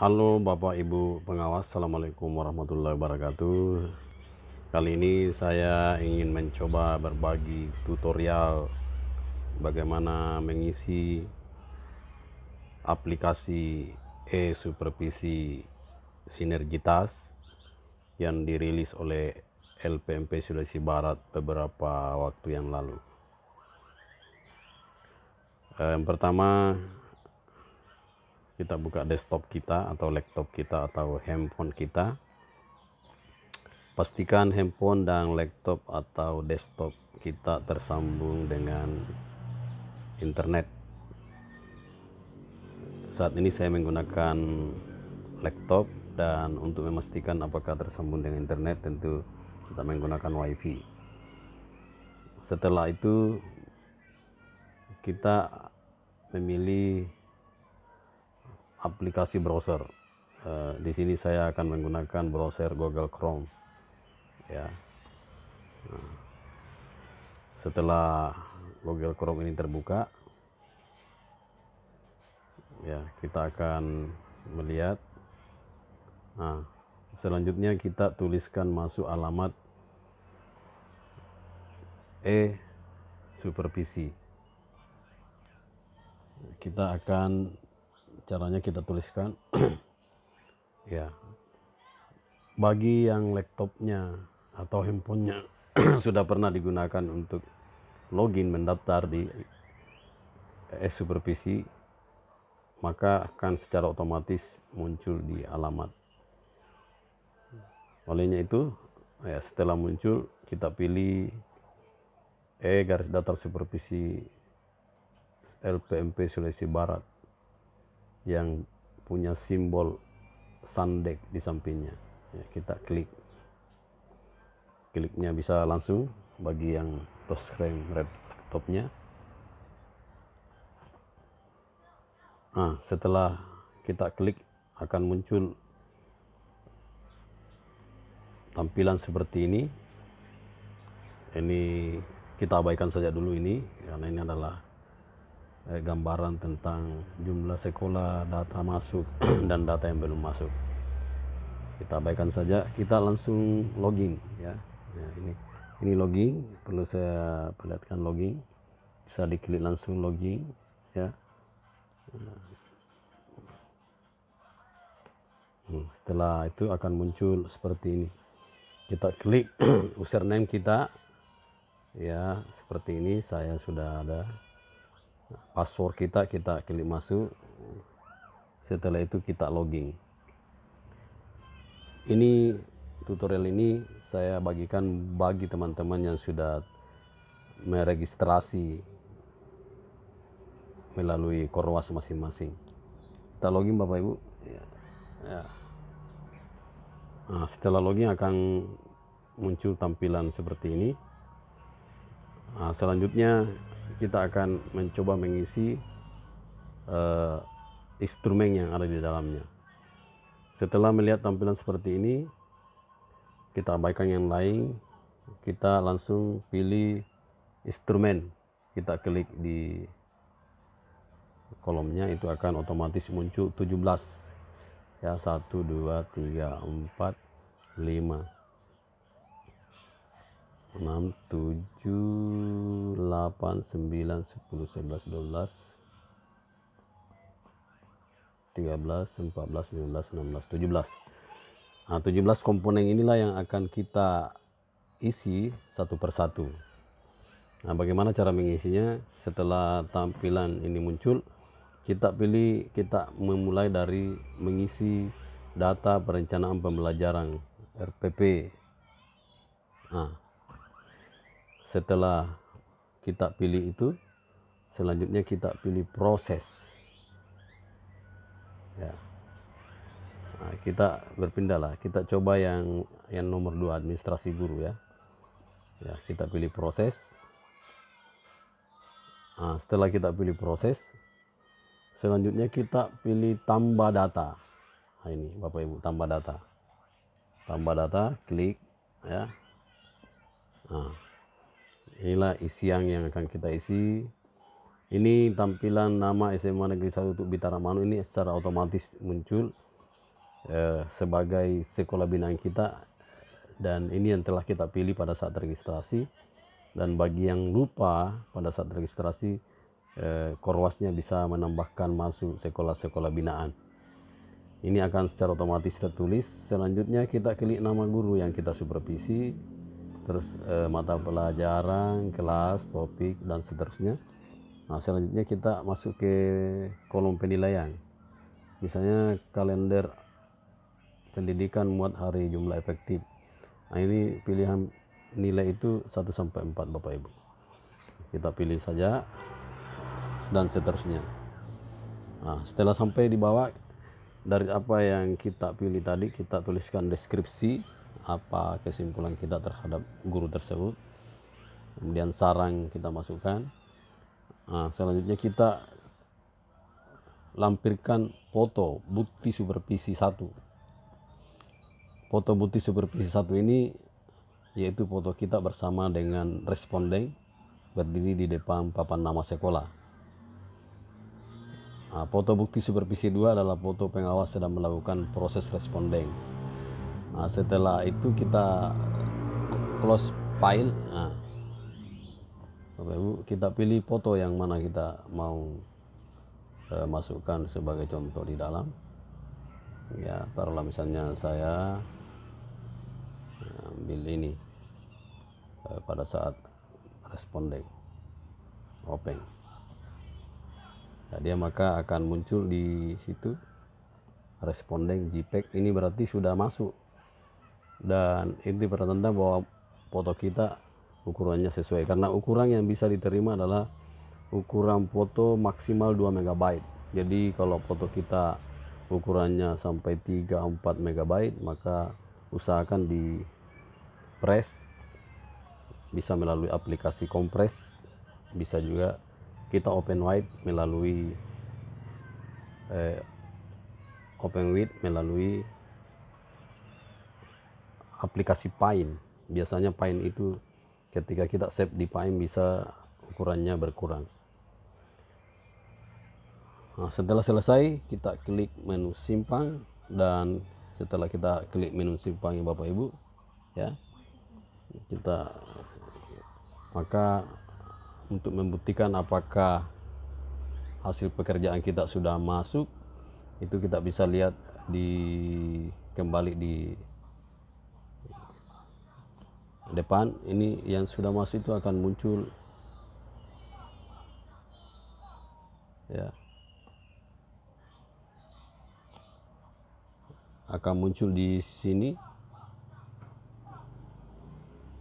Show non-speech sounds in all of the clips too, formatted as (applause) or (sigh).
Halo Bapak Ibu pengawas, Assalamualaikum warahmatullahi wabarakatuh Kali ini saya ingin mencoba berbagi tutorial Bagaimana mengisi aplikasi e-supervisi sinergitas Yang dirilis oleh LPMP Sulawesi Barat beberapa waktu yang lalu Yang pertama kita buka desktop kita atau laptop kita atau handphone kita pastikan handphone dan laptop atau desktop kita tersambung dengan internet saat ini saya menggunakan laptop dan untuk memastikan apakah tersambung dengan internet tentu kita menggunakan wifi setelah itu kita memilih aplikasi browser. Uh, di sini saya akan menggunakan browser Google Chrome. Ya. Nah. Setelah Google Chrome ini terbuka, ya kita akan melihat. Nah, selanjutnya kita tuliskan masuk alamat e supervisi. Kita akan caranya kita tuliskan (clears throat) ya bagi yang laptopnya atau handphonenya (clears throat) sudah pernah digunakan untuk login mendaftar di e-supervisi maka akan secara otomatis muncul di alamat olehnya itu ya setelah muncul kita pilih e garis datar supervisi LPMP Sulawesi Barat yang punya simbol Sandek di sampingnya. Ya, kita klik. Kliknya bisa langsung bagi yang touchscreen laptopnya. Nah, setelah kita klik akan muncul tampilan seperti ini. Ini kita abaikan saja dulu ini karena ini adalah eh, gambaran tentang jumlah sekolah, data masuk (clears throat) dan data yang belum masuk. Kita abaikan saja, kita langsung login ya. ya ini ini logging, perlu saya perlihatkan login, Bisa diklik langsung login ya. Hmm, setelah itu akan muncul seperti ini. Kita klik (clears throat) username kita ya seperti ini saya sudah ada password kita kita klik masuk setelah itu kita login ini tutorial ini saya bagikan bagi teman-teman yang sudah meregistrasi melalui korwas masing-masing kita login bapak ibu ya. Ya. Nah, setelah login akan muncul tampilan seperti ini nah, selanjutnya kita akan mencoba mengisi uh, instrumen yang ada di dalamnya. Setelah melihat tampilan seperti ini, kita abaikan yang lain, kita langsung pilih instrumen. Kita klik di kolomnya itu akan otomatis muncul 17. Ya, 1 2 3 4 5 6 7 8 9 10 11 12 13 14 15 16 17 nah 17 komponen inilah yang akan kita isi satu persatu nah bagaimana cara mengisinya setelah tampilan ini muncul kita pilih kita memulai dari mengisi data perencanaan pembelajaran RPP nah setelah kita pilih itu selanjutnya kita pilih proses ya nah, kita berpindahlah kita coba yang yang nomor dua administrasi guru ya ya kita pilih proses nah, setelah kita pilih proses selanjutnya kita pilih tambah data nah, ini bapak ibu tambah data tambah data klik ya nah inilah isian yang akan kita isi ini tampilan nama SMA Negeri 1 untuk Bitara Manu ini secara otomatis muncul eh, sebagai sekolah binaan kita dan ini yang telah kita pilih pada saat registrasi dan bagi yang lupa pada saat registrasi eh, korwasnya bisa menambahkan masuk sekolah-sekolah binaan ini akan secara otomatis tertulis selanjutnya kita klik nama guru yang kita supervisi terus e, mata pelajaran, kelas, topik dan seterusnya. Nah, selanjutnya kita masuk ke kolom penilaian. Misalnya kalender pendidikan muat hari jumlah efektif. Nah, ini pilihan nilai itu 1 sampai 4 Bapak Ibu. Kita pilih saja dan seterusnya. Nah, setelah sampai di bawah dari apa yang kita pilih tadi kita tuliskan deskripsi apa kesimpulan kita terhadap guru tersebut kemudian sarang kita masukkan nah, selanjutnya kita lampirkan foto bukti supervisi satu foto bukti supervisi satu ini yaitu foto kita bersama dengan responden berdiri di depan papan nama sekolah Nah, foto bukti supervisi dua adalah foto pengawas sedang melakukan proses responden nah, setelah itu kita close file nah, Bapak Ibu kita pilih foto yang mana kita mau eh, masukkan sebagai contoh di dalam ya taruhlah misalnya saya ambil ini eh, pada saat responding open nah, ya, dia maka akan muncul di situ responding JPEG ini berarti sudah masuk dan ini pertanda bahwa foto kita ukurannya sesuai karena ukuran yang bisa diterima adalah ukuran foto maksimal 2 MB jadi kalau foto kita ukurannya sampai 3-4 MB maka usahakan di press bisa melalui aplikasi kompres bisa juga kita open wide melalui eh, open width melalui aplikasi Paint. Biasanya Paint itu ketika kita save di Paint bisa ukurannya berkurang. Nah, setelah selesai kita klik menu simpan dan setelah kita klik menu simpan ya Bapak Ibu ya kita maka untuk membuktikan apakah hasil pekerjaan kita sudah masuk itu kita bisa lihat di kembali di depan ini yang sudah masuk itu akan muncul ya akan muncul di sini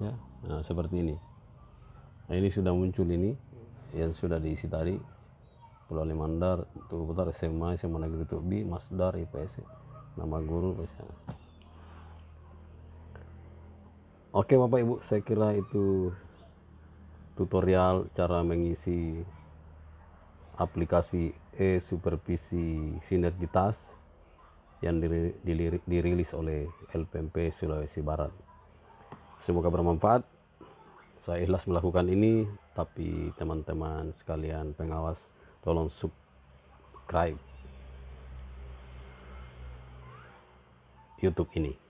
ya nah, seperti ini nah, ini sudah muncul ini yang sudah diisi tadi Pulau Limandar, Tugu Putar, SMA, SMA Negeri B, Masdar, IPS, nama guru, misalnya. Oke Bapak Ibu, saya kira itu tutorial cara mengisi aplikasi e-supervisi sinergitas yang dirilis oleh LPMP Sulawesi Barat. Semoga bermanfaat. Saya ikhlas melakukan ini, tapi teman-teman sekalian pengawas tolong subscribe YouTube ini.